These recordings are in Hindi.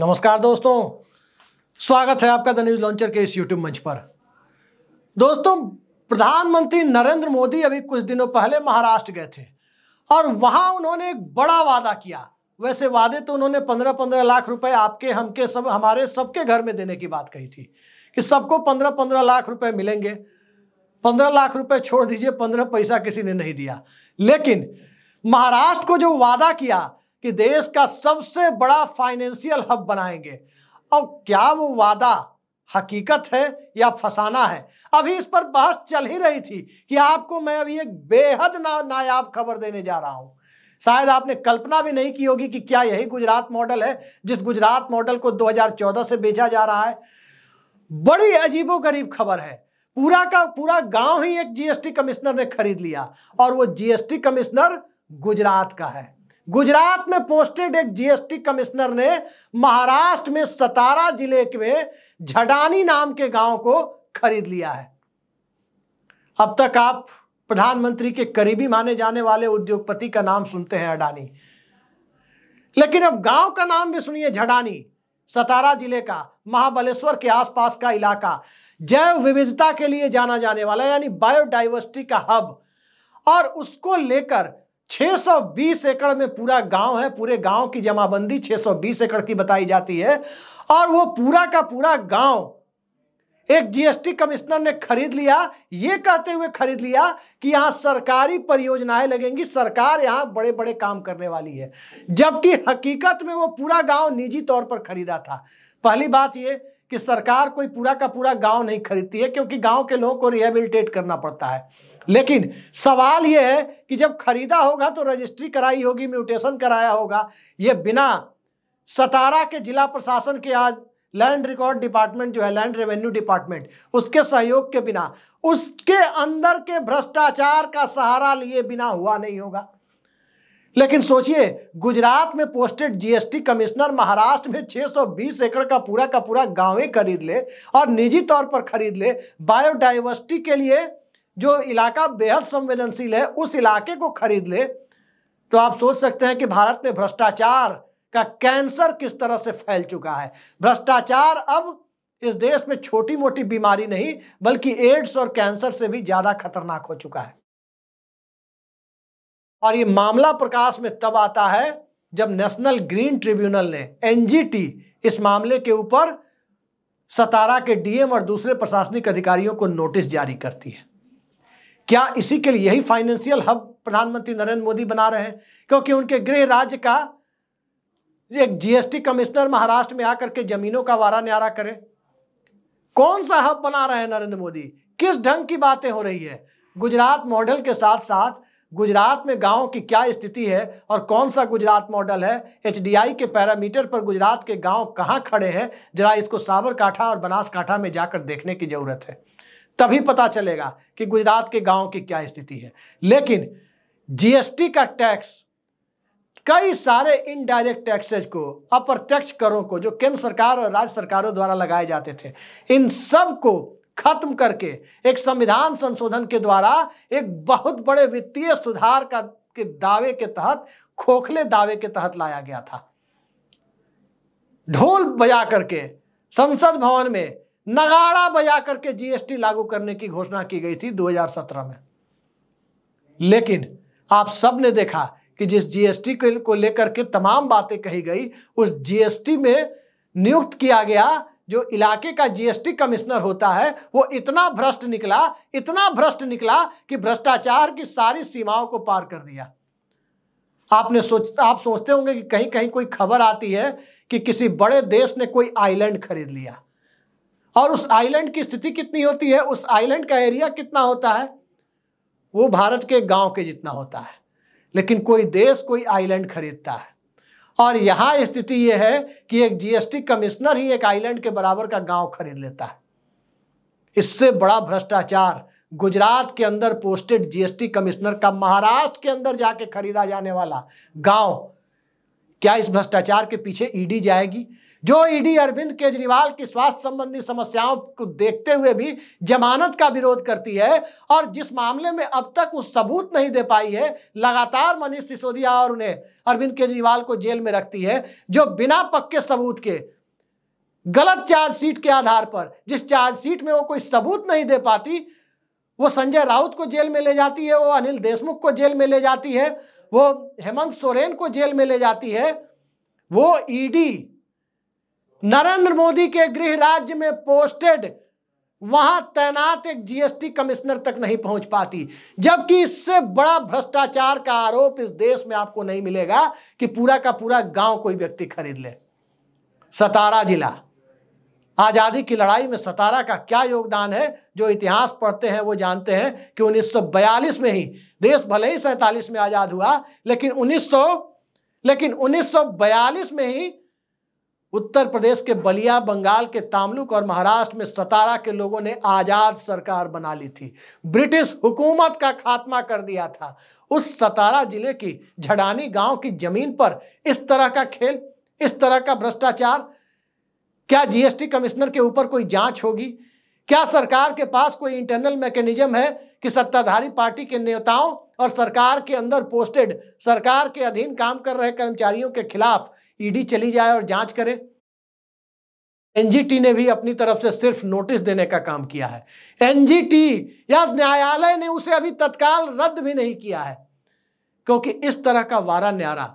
नमस्कार दोस्तों स्वागत है आपका द न्यूज लॉन्चर के इस यूट्यूब मंच पर दोस्तों प्रधानमंत्री नरेंद्र मोदी अभी कुछ दिनों पहले महाराष्ट्र गए थे और वहां उन्होंने एक बड़ा वादा किया वैसे वादे तो उन्होंने पंद्रह पंद्रह लाख रुपए आपके हमके सब हमारे सबके घर में देने की बात कही थी कि सबको पंद्रह पंद्रह लाख रुपए मिलेंगे पंद्रह लाख रुपए छोड़ दीजिए पंद्रह पैसा किसी ने नहीं दिया लेकिन महाराष्ट्र को जो वादा किया कि देश का सबसे बड़ा फाइनेंशियल हब बनाएंगे अब क्या वो वादा हकीकत है या फसाना है अभी इस पर बहस चल ही रही थी कि आपको मैं अभी एक बेहद ना नायाब खबर देने जा रहा हूं शायद आपने कल्पना भी नहीं की होगी कि क्या यही गुजरात मॉडल है जिस गुजरात मॉडल को 2014 से बेचा जा रहा है बड़ी अजीबोगरीब खबर है पूरा का पूरा गांव ही एक जीएसटी कमिश्नर ने खरीद लिया और वो जीएसटी कमिश्नर गुजरात का है गुजरात में पोस्टेड एक जीएसटी कमिश्नर ने महाराष्ट्र में सतारा जिले में झडानी नाम के गांव को खरीद लिया है अब तक आप प्रधानमंत्री के करीबी माने जाने वाले उद्योगपति का नाम सुनते हैं अडानी लेकिन अब गांव का नाम भी सुनिए झडानी सतारा जिले का महाबलेश्वर के आसपास का इलाका जैव विविधता के लिए जाना जाने वाला यानी बायोडाइवर्सिटी का हब और उसको लेकर 620 एकड़ में पूरा गांव है पूरे गांव की जमाबंदी 620 एकड़ की बताई जाती है और वो पूरा का पूरा गांव एक जीएसटी कमिश्नर ने खरीद लिया ये कहते हुए खरीद लिया कि यहां सरकारी परियोजनाएं लगेंगी सरकार यहां बड़े बड़े काम करने वाली है जबकि हकीकत में वो पूरा गांव निजी तौर पर खरीदा था पहली बात ये कि सरकार कोई पूरा का पूरा गांव नहीं खरीदती है क्योंकि गांव के लोगों को रिहेबिलिटेट करना पड़ता है लेकिन सवाल यह है कि जब खरीदा होगा तो रजिस्ट्री कराई होगी म्यूटेशन कराया होगा ये बिना सतारा के जिला प्रशासन के आज लैंड रिकॉर्ड डिपार्टमेंट जो है लैंड रेवेन्यू डिपार्टमेंट उसके सहयोग के बिना उसके अंदर के भ्रष्टाचार का सहारा लिए बिना हुआ नहीं होगा लेकिन सोचिए गुजरात में पोस्टेड जीएसटी कमिश्नर महाराष्ट्र में 620 एकड़ का पूरा का पूरा गांवें खरीद ले और निजी तौर पर खरीद ले बायोडाइवर्सिटी के लिए जो इलाका बेहद संवेदनशील है उस इलाके को खरीद ले तो आप सोच सकते हैं कि भारत में भ्रष्टाचार का कैंसर किस तरह से फैल चुका है भ्रष्टाचार अब इस देश में छोटी मोटी बीमारी नहीं बल्कि एड्स और कैंसर से भी ज्यादा खतरनाक हो चुका है और ये मामला प्रकाश में तब आता है जब नेशनल ग्रीन ट्रिब्यूनल ने एनजीटी इस मामले के ऊपर सतारा के डीएम और दूसरे प्रशासनिक अधिकारियों को नोटिस जारी करती है क्या इसी के लिए यही फाइनेंशियल हब प्रधानमंत्री नरेंद्र मोदी बना रहे हैं क्योंकि उनके गृह राज्य का एक जीएसटी कमिश्नर महाराष्ट्र में आकर के जमीनों का वारा न्यारा करे कौन सा हब बना रहे हैं नरेंद्र मोदी किस ढंग की बातें हो रही है गुजरात मॉडल के साथ साथ गुजरात में गाँव की क्या स्थिति है और कौन सा गुजरात मॉडल है एच के पैरामीटर पर गुजरात के गाँव कहाँ खड़े हैं जरा इसको साबरकाठा और बनासकाठा में जाकर देखने की जरूरत है तभी पता चलेगा कि गुजरात के गांव की क्या स्थिति है लेकिन जीएसटी का टैक्स कई सारे इनडायरेक्ट टैक्सेज को अप्रत्यक्ष करों को जो केंद्र सरकार और राज्य सरकारों द्वारा लगाए जाते थे इन सब को खत्म करके एक संविधान संशोधन के द्वारा एक बहुत बड़े वित्तीय सुधार का के दावे के तहत खोखले दावे के तहत लाया गया था ढोल बजा करके संसद भवन में नगाड़ा बजा करके जीएसटी लागू करने की घोषणा की गई थी 2017 में लेकिन आप सब ने देखा कि जिस जीएसटी को लेकर के तमाम बातें कही गई उस जीएसटी में नियुक्त किया गया जो इलाके का जीएसटी कमिश्नर होता है वो इतना भ्रष्ट निकला इतना भ्रष्ट निकला कि भ्रष्टाचार की सारी सीमाओं को पार कर दिया आपने सोच आप सोचते होंगे कि कहीं कहीं कोई खबर आती है कि किसी बड़े देश ने कोई आइलैंड खरीद लिया और उस आइलैंड की स्थिति कितनी होती है उस आइलैंड का एरिया कितना होता है वो भारत के गांव के जितना होता है लेकिन कोई देश कोई आइलैंड खरीदता है और यहाँ स्थिति यह है कि एक जीएसटी कमिश्नर ही एक आइलैंड के बराबर का गांव खरीद लेता है इससे बड़ा भ्रष्टाचार गुजरात के अंदर पोस्टेड जीएसटी कमिश्नर का महाराष्ट्र के अंदर जाके खरीदा जाने वाला गांव क्या इस भ्रष्टाचार के पीछे ईडी e जाएगी जो ईडी e अरविंद केजरीवाल की स्वास्थ्य संबंधी समस्याओं को देखते हुए भी जमानत का विरोध करती है और जिस मामले में अब तक उस सबूत नहीं दे पाई है लगातार मनीष सिसोदिया और उन्हें अरविंद केजरीवाल को जेल में रखती है जो बिना पक्के सबूत के गलत चार्जशीट के आधार पर जिस चार्जशीट में वो कोई सबूत नहीं दे पाती वो संजय राउत को जेल में ले जाती है वो अनिल देशमुख को जेल में ले जाती है वो हेमंत सोरेन को जेल में ले जाती है वो ईडी e नरेंद्र मोदी के गृह राज्य में पोस्टेड वहां तैनात एक जीएसटी कमिश्नर तक नहीं पहुंच पाती जबकि इससे बड़ा भ्रष्टाचार का आरोप इस देश में आपको नहीं मिलेगा कि पूरा का पूरा गांव कोई व्यक्ति खरीद ले सतारा जिला आज़ादी की लड़ाई में सतारा का क्या योगदान है जो इतिहास पढ़ते हैं वो जानते हैं कि 1942 में ही देश भले ही सैतालीस में आज़ाद हुआ लेकिन 1900 लेकिन 1942 में ही उत्तर प्रदेश के बलिया बंगाल के तामलुक और महाराष्ट्र में सतारा के लोगों ने आज़ाद सरकार बना ली थी ब्रिटिश हुकूमत का खात्मा कर दिया था उस सतारा जिले की झड़ानी गांव की जमीन पर इस तरह का खेल इस तरह का भ्रष्टाचार क्या जीएसटी कमिश्नर के ऊपर कोई जांच होगी क्या सरकार के पास कोई इंटरनल मैकेनिज्म है कि सत्ताधारी पार्टी के नेताओं और सरकार के अंदर पोस्टेड सरकार के अधीन काम कर रहे कर्मचारियों के खिलाफ ईडी चली जाए और जांच करे एनजीटी ने भी अपनी तरफ से सिर्फ नोटिस देने का काम किया है एनजीटी या न्यायालय ने उसे अभी तत्काल रद्द भी नहीं किया है क्योंकि इस तरह का वारा न्यारा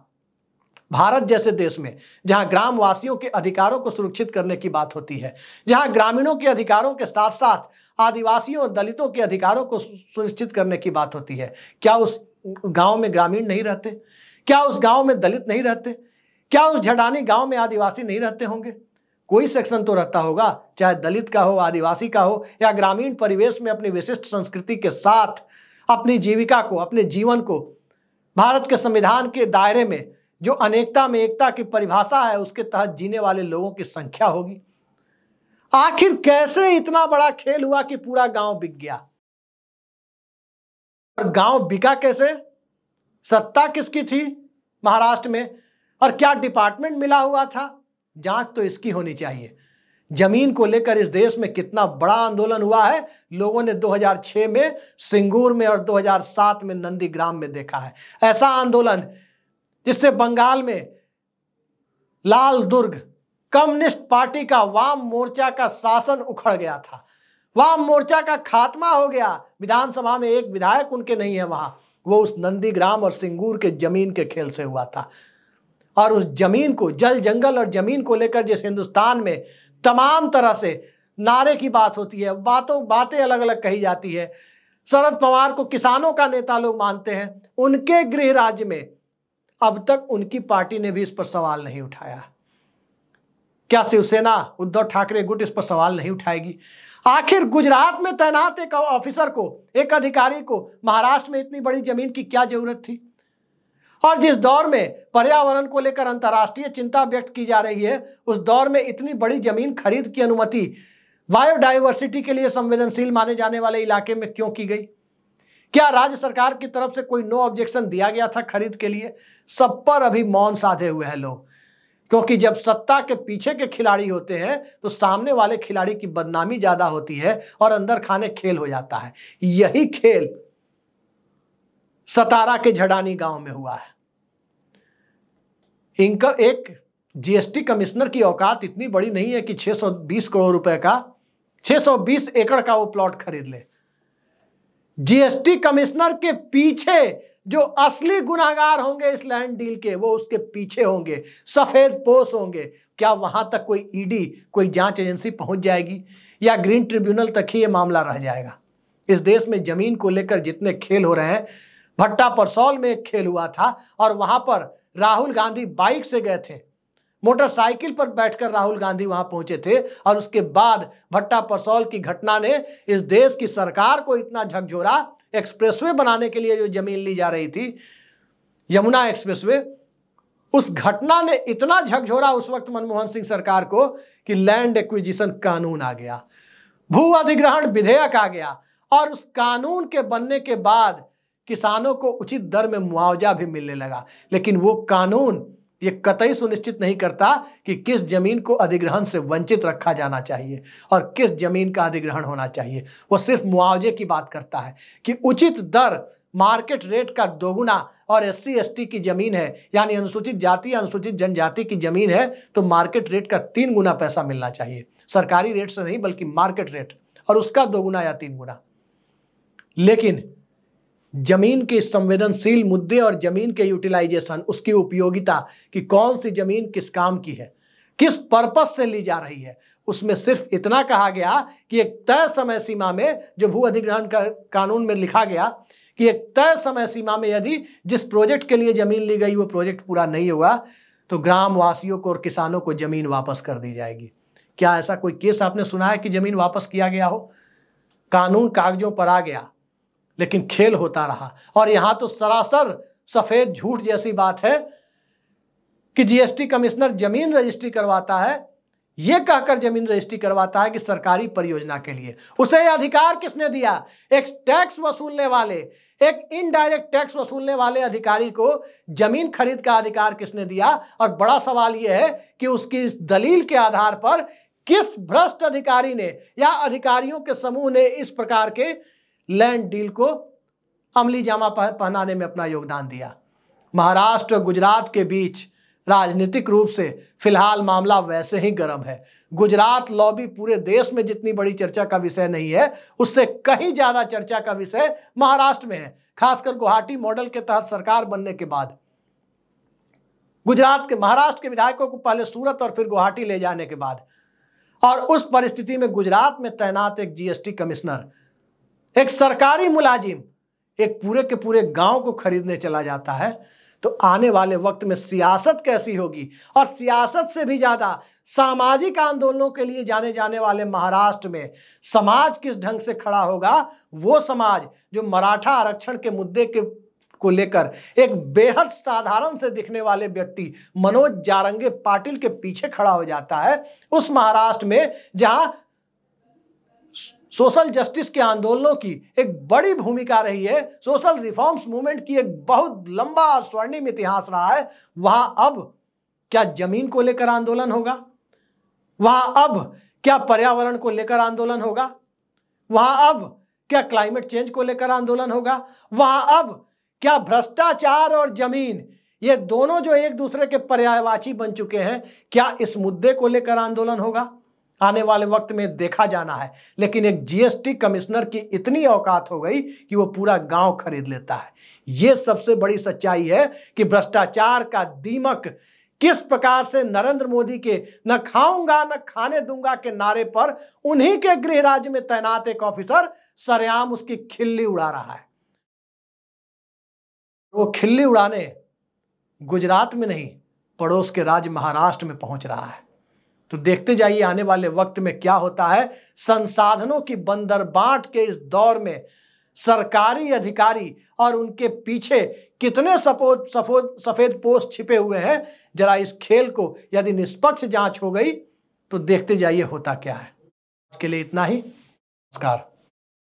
भारत जैसे देश में जहां ग्रामवासियों के अधिकारों को सुरक्षित करने की बात होती है जहां ग्रामीणों के अधिकारों के साथ साथ आदिवासियों और दलितों के अधिकारों को सुनिश्चित करने की बात होती है क्या उस गांव में ग्रामीण नहीं रहते क्या उस गांव में दलित नहीं रहते क्या उस झडानी गांव में आदिवासी नहीं रहते होंगे कोई सेक्शन तो रहता होगा चाहे दलित का हो आदिवासी का हो या ग्रामीण परिवेश में अपनी विशिष्ट संस्कृति के साथ अपनी जीविका को अपने जीवन को भारत के संविधान के दायरे में जो अनेकता में एकता की परिभाषा है उसके तहत जीने वाले लोगों की संख्या होगी आखिर कैसे इतना बड़ा खेल हुआ कि पूरा गांव बिक गया और गांव बिका कैसे सत्ता किसकी थी महाराष्ट्र में और क्या डिपार्टमेंट मिला हुआ था जांच तो इसकी होनी चाहिए जमीन को लेकर इस देश में कितना बड़ा आंदोलन हुआ है लोगों ने 2006 में सिंगूर में और 2007 में नंदीग्राम में देखा है ऐसा आंदोलन जिससे बंगाल में लाल दुर्ग कम्युनिस्ट पार्टी का वाम मोर्चा का शासन उखड़ गया था वाम मोर्चा का खात्मा हो गया विधानसभा में एक विधायक उनके नहीं है वहां वो उस नंदीग्राम और सिंगूर के जमीन के खेल से हुआ था और उस जमीन को जल जंगल और जमीन को लेकर जिस हिंदुस्तान में तमाम तरह से नारे की बात होती है बातों बातें अलग अलग कही जाती है शरद पवार को किसानों का नेता लोग मानते हैं उनके गृह राज्य में अब तक उनकी पार्टी ने भी इस पर सवाल नहीं उठाया क्या शिवसेना उद्धव ठाकरे गुट इस पर सवाल नहीं उठाएगी आखिर गुजरात में तैनात एक ऑफिसर को एक अधिकारी को महाराष्ट्र में इतनी बड़ी जमीन की क्या जरूरत थी और जिस दौर में पर्यावरण को लेकर अंतर्राष्ट्रीय चिंता व्यक्त की जा रही है उस दौर में इतनी बड़ी जमीन खरीद की अनुमति बायोडाइवर्सिटी के लिए संवेदनशील माने जाने वाले इलाके में क्यों की गई क्या राज्य सरकार की तरफ से कोई नो ऑब्जेक्शन दिया गया था खरीद के लिए सब पर अभी मौन साधे हुए हैं लोग क्योंकि जब सत्ता के पीछे के खिलाड़ी होते हैं तो सामने वाले खिलाड़ी की बदनामी ज्यादा होती है और अंदर खाने खेल हो जाता है यही खेल सतारा के झड़ानी गांव में हुआ है इनका एक जीएसटी कमिश्नर की औकात इतनी बड़ी नहीं है कि 620 करोड़ रुपए का 620 एकड़ का वो प्लॉट खरीद ले जीएसटी कमिश्नर के पीछे जो असली गुनागार होंगे इस लैंड डील के वो उसके पीछे होंगे सफेद पोष होंगे क्या वहां तक कोई ईडी e कोई जांच एजेंसी पहुंच जाएगी या ग्रीन ट्रिब्यूनल तक ही ये मामला रह जाएगा इस देश में जमीन को लेकर जितने खेल हो रहे हैं भट्टा परसौल में एक खेल हुआ था और वहां पर राहुल गांधी बाइक से गए थे मोटरसाइकिल पर बैठकर राहुल गांधी वहां पहुंचे थे और उसके बाद भट्टा परसौल की घटना ने इस देश की सरकार को इतना झकझोरा एक्सप्रेसवे बनाने के लिए जो जमीन ली जा रही थी यमुना एक्सप्रेसवे उस घटना ने इतना झकझोरा उस वक्त मनमोहन सिंह सरकार को कि लैंड एक्विजिशन कानून आ गया भू अधिग्रहण विधेयक आ गया और उस कानून के बनने के बाद किसानों को उचित दर में मुआवजा भी मिलने लगा लेकिन वो कानून ये कतई सुनिश्चित नहीं करता कि किस जमीन को अधिग्रहण से वंचित रखा जाना चाहिए और किस जमीन का अधिग्रहण होना चाहिए वो सिर्फ मुआवजे की बात करता है कि उचित दर मार्केट रेट का दोगुना और एस सी की ज़मीन है यानी अनुसूचित जाति अनुसूचित जनजाति की ज़मीन है तो मार्केट रेट का तीन गुना पैसा मिलना चाहिए सरकारी रेट से नहीं बल्कि मार्केट रेट और उसका दोगुना या तीन गुना लेकिन जमीन के संवेदनशील मुद्दे और जमीन के यूटिलाइजेशन उसकी उपयोगिता कि कौन सी जमीन किस काम की है किस पर्पस से ली जा रही है उसमें सिर्फ इतना कहा गया कि एक तय समय सीमा में जो भू अधिग्रहण का, कानून में लिखा गया कि एक तय समय सीमा में यदि जिस प्रोजेक्ट के लिए जमीन ली गई वो प्रोजेक्ट पूरा नहीं हुआ तो ग्रामवासियों को और किसानों को जमीन वापस कर दी जाएगी क्या ऐसा कोई केस आपने सुना है कि जमीन वापस किया गया हो कानून कागजों पर आ गया लेकिन खेल होता रहा और यहां तो सरासर सफ़ेद झूठ जैसी बात है कि जीएसटी कमिश्नर जमीन रजिस्ट्री करवाता है ये कहकर जमीन रजिस्ट्री करवाता है कि सरकारी परियोजना के लिए उसे अधिकार किसने दिया एक टैक्स वसूलने वाले एक इनडायरेक्ट टैक्स वसूलने वाले अधिकारी को जमीन खरीद का अधिकार किसने दिया और बड़ा सवाल यह है कि उसकी इस दलील के आधार पर किस भ्रष्ट अधिकारी ने या अधिकारियों के समूह ने इस प्रकार के लैंड डील को अमली जामा पहनाने में अपना योगदान दिया महाराष्ट्र गुजरात के बीच राजनीतिक रूप से फिलहाल मामला वैसे ही गर्म है गुजरात लॉबी पूरे देश में जितनी बड़ी चर्चा का विषय नहीं है उससे कहीं ज़्यादा चर्चा का विषय महाराष्ट्र में है खासकर गुवाहाटी मॉडल के तहत सरकार बनने के बाद गुजरात के महाराष्ट्र के विधायकों को पहले सूरत और फिर गुवाहाटी ले जाने के बाद और उस परिस्थिति में गुजरात में तैनात एक जीएसटी कमिश्नर एक सरकारी मुलाजिम एक पूरे के पूरे गांव को खरीदने चला जाता है तो आने वाले वक्त में सियासत कैसी होगी और सियासत से भी ज़्यादा सामाजिक आंदोलनों के लिए जाने जाने वाले महाराष्ट्र में समाज किस ढंग से खड़ा होगा वो समाज जो मराठा आरक्षण के मुद्दे के को लेकर एक बेहद साधारण से दिखने वाले व्यक्ति मनोज जारंगे पाटिल के पीछे खड़ा हो जाता है उस महाराष्ट्र में जहां सोशल जस्टिस के आंदोलनों की एक बड़ी भूमिका रही है सोशल रिफॉर्म्स मूवमेंट की एक बहुत लंबा स्वर्णिम इतिहास रहा है वहां अब क्या जमीन को लेकर आंदोलन होगा वहां अब क्या पर्यावरण को लेकर आंदोलन होगा वहां अब क्या क्लाइमेट चेंज को लेकर आंदोलन होगा वहां अब क्या भ्रष्टाचार और जमीन ये दोनों जो एक दूसरे के पर्यायवाची बन चुके हैं क्या इस मुद्दे को लेकर आंदोलन होगा आने वाले वक्त में देखा जाना है लेकिन एक जीएसटी कमिश्नर की इतनी औकात हो गई कि वो पूरा गांव खरीद लेता है ये सबसे बड़ी सच्चाई है कि भ्रष्टाचार का दीमक किस प्रकार से नरेंद्र मोदी के न खाऊंगा न खाने दूंगा के नारे पर उन्हीं के गृह राज्य में तैनात एक ऑफिसर सरेआम उसकी खिल्ली उड़ा रहा है वो खिल्ली उड़ाने गुजरात में नहीं पड़ोस के राज्य महाराष्ट्र में पहुंच रहा है तो देखते जाइए आने वाले वक्त में क्या होता है संसाधनों की बांट के इस दौर में सरकारी अधिकारी और उनके पीछे कितने सपोद सफोद सफ़ेद पोस्ट छिपे हुए हैं जरा इस खेल को यदि निष्पक्ष जांच हो गई तो देखते जाइए होता क्या है इसके लिए इतना ही नमस्कार